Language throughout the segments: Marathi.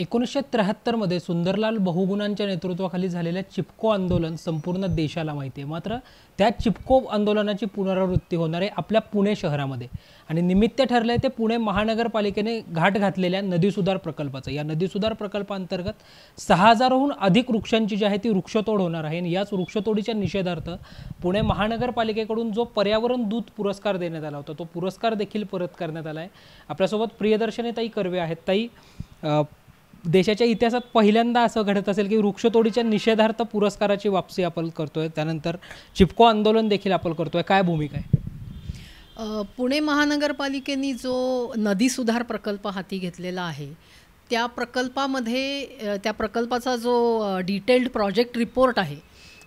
एकोणीसशे त्र्याहत्तरमध्ये सुंदरलाल बहुगुणांच्या नेतृत्वाखाली झालेल्या चिपको आंदोलन संपूर्ण देशाला माहिती आहे मात्र त्या चिपको आंदोलनाची पुनरावृत्ती होणार आहे आपल्या पुणे शहरामध्ये आणि निमित्त ठरलं आहे ते पुणे महानगरपालिकेने घाट घातलेल्या नदीसुधार प्रकल्पाचं या नदीसुधार प्रकल्पांतर्गत सहा हजाराहून अधिक वृक्षांची जी आहे ती वृक्षतोड होणार आहे आणि याच वृक्षतोडीच्या निषेधार्थ पुणे महानगरपालिकेकडून जो पर्यावरण दूत पुरस्कार देण्यात आला होता तो पुरस्कार देखील परत करण्यात आला आहे आपल्यासोबत प्रियदर्शने ताई कर्वे आहेत ताई देशाच्या इतिहासात पहिल्यांदा असं घडत असेल की वृक्षतोडीच्या निषेधार्थ पुरस्काराची वापसी आपण करतोय त्यानंतर चिपको आंदोलन देखील आपण करतोय काय भूमिका आहे पुणे महानगरपालिकेने जो नदी सुधार प्रकल्प हाती घेतलेला आहे त्या प्रकल्पामध्ये त्या प्रकल्पाचा जो डिटेल्ड प्रोजेक्ट रिपोर्ट आहे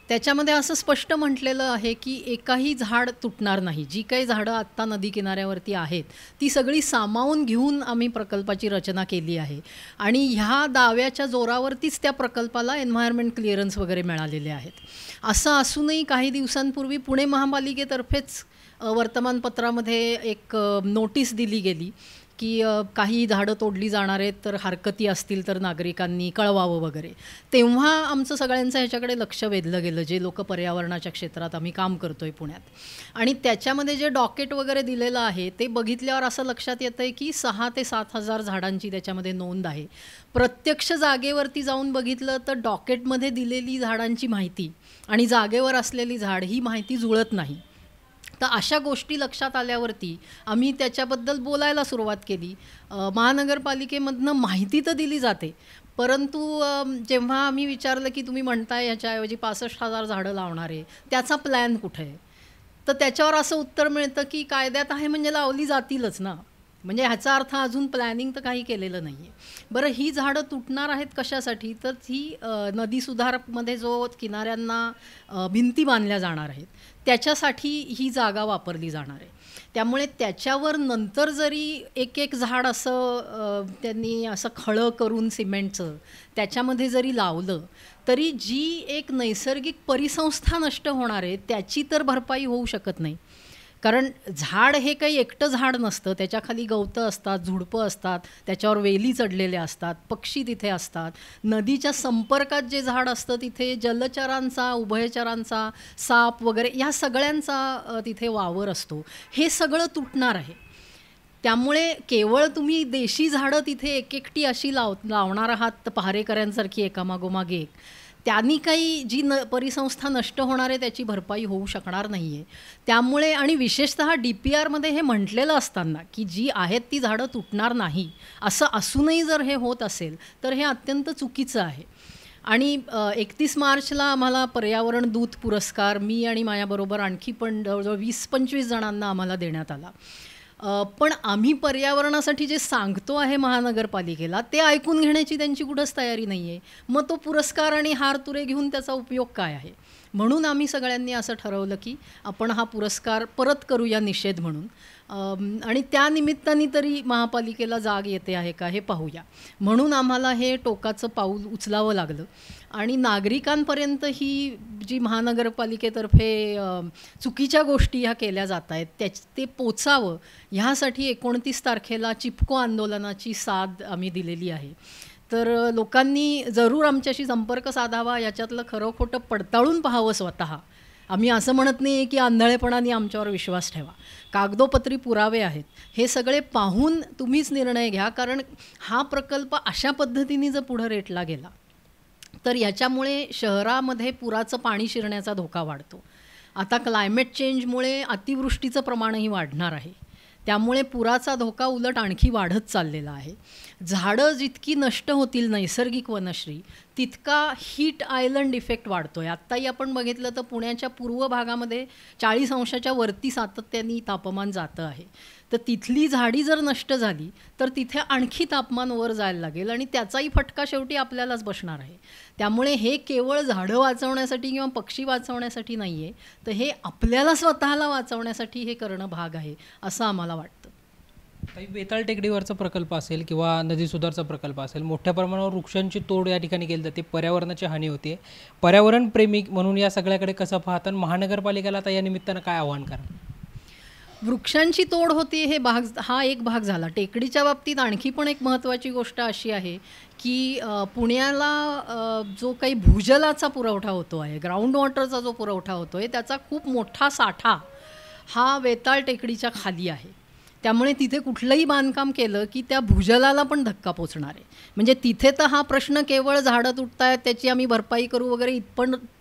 त्याच्यामध्ये असं स्पष्ट म्हटलेलं आहे की एकाही झाड तुटणार नाही जी काही झाडं आत्ता नदी किनाऱ्यावरती आहेत ती सगळी सामावून घेऊन आम्ही प्रकल्पाची रचना केली आहे आणि ह्या दाव्याच्या जोरावरतीच त्या प्रकल्पाला एन्व्हायरमेंट क्लिअरन्स वगैरे मिळालेले आहेत असं असूनही काही दिवसांपूर्वी पुणे महापालिकेतर्फेच वर्तमानपत्रामध्ये एक नोटीस दिली गेली की काही झाडं तोडली जाणार आहेत तर हरकती असतील तर नागरिकांनी कळवावं वगैरे तेव्हा आमचं सगळ्यांचं ह्याच्याकडे लक्ष वेधलं गेलं जे लोक पर्यावरणाच्या क्षेत्रात आम्ही काम करतोय पुण्यात आणि त्याच्यामध्ये जे डॉकेट वगैरे दिलेलं आहे ते बघितल्यावर असं लक्षात येतं आहे की सहा ते सात हजार झाडांची त्याच्यामध्ये नोंद आहे प्रत्यक्ष जागेवरती जाऊन बघितलं तर डॉकेटमध्ये दिलेली झाडांची माहिती आणि जागेवर असलेली झाड ही माहिती जुळत नाही तर अशा गोष्टी लक्षात आल्यावरती आम्ही त्याच्याबद्दल बोलायला सुरुवात केली महानगरपालिकेमधनं माहिती तर दिली जाते परंतु जेव्हा आम्ही विचारलं की तुम्ही म्हणताय याच्याऐवजी पासष्ट हजार झाडं लावणार आहे त्याचा प्लॅन कुठे आहे तर त्याच्यावर असं उत्तर मिळतं की कायद्यात आहे म्हणजे लावली जातीलच ना म्हणजे ह्याचा अर्थ अजून प्लॅनिंग तर काही केलेलं नाही आहे बरं ही झाडं तुटणार आहेत कशासाठी तर ही नदी सुधारमध्ये जो किनाऱ्यांना भिंती बांधल्या जाणार आहेत त्याच्यासाठी ही जागा वापरली जाणार आहे त्यामुळे त्याच्यावर नंतर जरी एक एक झाड असं त्यांनी असं खळं करून सिमेंटचं त्याच्यामध्ये जरी लावलं तरी जी एक नैसर्गिक परिसंस्था नष्ट होणार आहे त्याची तर भरपाई होऊ शकत नाही कारण झाड हे काही एकटं झाड नसतं त्याच्याखाली गवतं असतात झुडपं असतात त्याच्यावर वेली चढलेल्या असतात पक्षी तिथे असतात नदीच्या संपर्कात जे झाड असतं तिथे जलचरांचा उभयचरांचा साप वगैरे ह्या सगळ्यांचा तिथे वावर असतो हे सगळं तुटणार आहे त्यामुळे केवळ तुम्ही देशी झाडं तिथे एक एकटी अशी लाव लावणार आहात पहारेकऱ्यांसारखी एकामागोमागे एक त्यांनी काही जी न परिसंस्था नष्ट होणार आहे त्याची भरपाई होऊ शकणार नाही आहे त्यामुळे आणि विशेषतः डी पी आरमध्ये हे म्हटलेलं असताना की जी आहेत ती झाडं तुटणार नाही असं असूनही जर हे होत असेल तर हे अत्यंत चुकीचं आहे आणि एकतीस मार्चला आम्हाला पर्यावरण दूत पुरस्कार मी आणि माझ्याबरोबर आणखी पण जवळजवळ वीस पंचवीस जणांना आम्हाला देण्यात आला पण आम्ही पर्यावरणासाठी जे सांगतो आहे महानगरपालिकेला ते ऐकून घेण्याची त्यांची कुठंच तयारी नाही आहे मग तो पुरस्कार आणि हार तुरे घेऊन त्याचा उपयोग काय आहे म्हणून आम्ही सगळ्यांनी असं ठरवलं की आपण हा पुरस्कार परत करूया निषेध म्हणून आणि त्या निमित्ताने तरी महापालिकेला जाग येते आहे का हे पाहूया म्हणून आम्हाला हे टोकाचं पाऊल उचलावं लागलं आणि नागरिकांपर्यंत ही जी महानगरपालिकेतर्फे चुकीच्या गोष्टी ह्या केल्या जात आहेत त्या ते पोचावं ह्यासाठी एकोणतीस तारखेला चिपको आंदोलनाची साथ आम्ही दिलेली आहे तर लोकांनी जरूर आमच्याशी संपर्क साधावा याच्यातलं खरं खोटं पडताळून पाहावं स्वतः आम्ही असं म्हणत नाही की आंधळेपणाने आमच्यावर विश्वास ठेवा कागदोपत्री पुरावे आहेत हे सगळे पाहून तुम्हीच निर्णय घ्या कारण हा प्रकल्प अशा पद्धतीने जर पुढं रेटला गेला तर याच्यामुळे शहरामध्ये पुराचं पाणी शिरण्याचा धोका वाढतो आता क्लायमेट चेंजमुळे अतिवृष्टीचं प्रमाणही वाढणार आहे त्यामुळे पुराचा धोका उलट आणखी वाढत चाललेला आहे झाडं जितकी नष्ट होतील नैसर्गिक वनश्री तितका हीट आयलंड इफेक्ट वाढतो आहे आत्ताही आपण बघितलं तर पुण्याच्या पूर्व भागामध्ये चाळीस अंशाच्या वरती सातत्याने तापमान जातं आहे तर तिथली झाडी जर नष्ट झाली तर तिथे आणखी तापमान वर जायला लागेल आणि त्याचाही फटका शेवटी आपल्यालाच बसणार आहे त्यामुळे हे केवळ झाडं वाचवण्यासाठी किंवा पक्षी वाचवण्यासाठी नाही आहे तर हे आपल्याला स्वतःला वाचवण्यासाठी हे करणं भाग आहे असं आम्हाला वाटतं काही बेताळ टेकडीवरचा प्रकल्प असेल किंवा नदी सुधारचा प्रकल्प असेल मोठ्या प्रमाणावर वृक्षांची तोड या ठिकाणी केली जाते पर्यावरणाची हानी होते पर्यावरण प्रेमी म्हणून या सगळ्याकडे कसं पाहतात महानगरपालिकेला आता या निमित्तानं काय आव्हान करा वृक्षांची तोड होती हे भाग हा एक भाग झाला टेकडीच्या बाबतीत आणखी पण एक महत्त्वाची गोष्ट अशी आहे की पुण्याला जो काही भूजलाचा पुरवठा होतो आहे ग्राउंड वॉटरचा जो पुरवठा होतो आहे त्याचा खूप मोठा साठा हा वेताळ टेकडीच्या खाली आहे त्यामुळे तिथे कुठलंही बांधकाम केलं की त्या भूजलाला पण धक्का पोचणार आहे म्हणजे तिथे तर हा प्रश्न केवळ झाडं तुटत आहेत त्याची आम्ही भरपाई करू वगैरे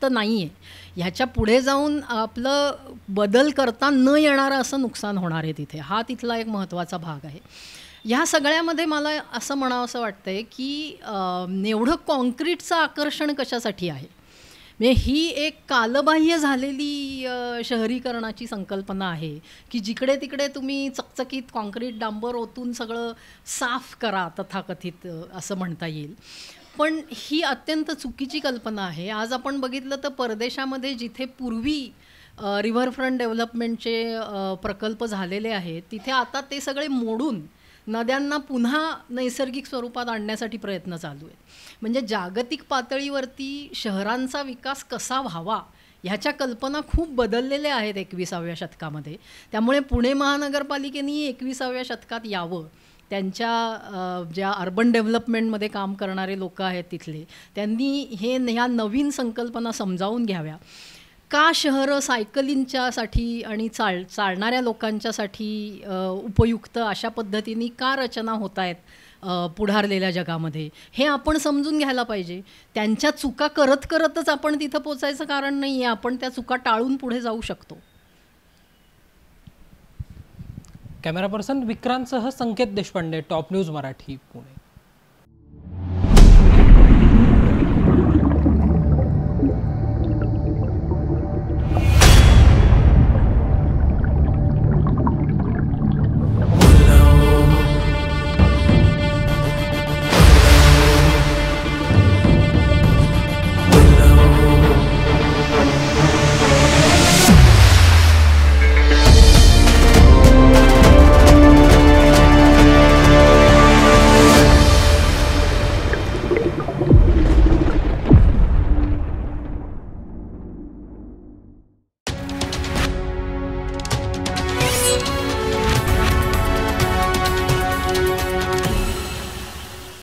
तर नाही आहे ह्याच्या पुढे जाऊन आपलं बदल करता न येणारं असं नुकसान होणार आहे तिथे हा तिथला एक महत्त्वाचा भाग आहे ह्या सगळ्यामध्ये मला असं म्हणावं असं वाटतं आहे की नेवढं कॉन्क्रीटचं आकर्षण कशासाठी आहे म्हणजे ही एक कालबाह्य झालेली शहरीकरणाची संकल्पना आहे की जिकडे तिकडे तुम्ही चकचकीत कॉन्क्रीट डांबर ओतून सगळं साफ करा तथाकथित असं म्हणता येईल पण ही अत्यंत चुकीची कल्पना आहे आज आपण बघितलं तर परदेशामध्ये जिथे पूर्वी रिव्हरफ्रंट डेव्हलपमेंटचे प्रकल्प झालेले आहेत तिथे आता ते सगळे मोडून नद्यांना पुन्हा नैसर्गिक स्वरूपात आणण्यासाठी प्रयत्न चालू आहेत म्हणजे जागतिक पातळीवरती शहरांचा विकास कसा व्हावा ह्याच्या कल्पना खूप बदललेल्या आहेत एकविसाव्या शतकामध्ये त्यामुळे पुणे महानगरपालिकेने एकविसाव्या शतकात यावं त्यांच्या ज्या अर्बन डेव्हलपमेंटमध्ये काम करणारे लोक आहेत तिथले त्यांनी हे ह्या नवीन संकल्पना समजावून घ्याव्या का शहरं सायकलींच्यासाठी आणि चाल चालणाऱ्या लोकांच्यासाठी उपयुक्त अशा पद्धतीने का रचना होत आहेत पुढारलेल्या जगामध्ये हे आपण समजून घ्यायला पाहिजे त्यांच्या चुका करत करतच आपण तिथं पोचायचं कारण नाही आहे आपण त्या चुका टाळून पुढे जाऊ शकतो कॅमेरा पर्सन विक्रांतसह संकेत देशपांडे टॉप न्यूज मराठी पुणे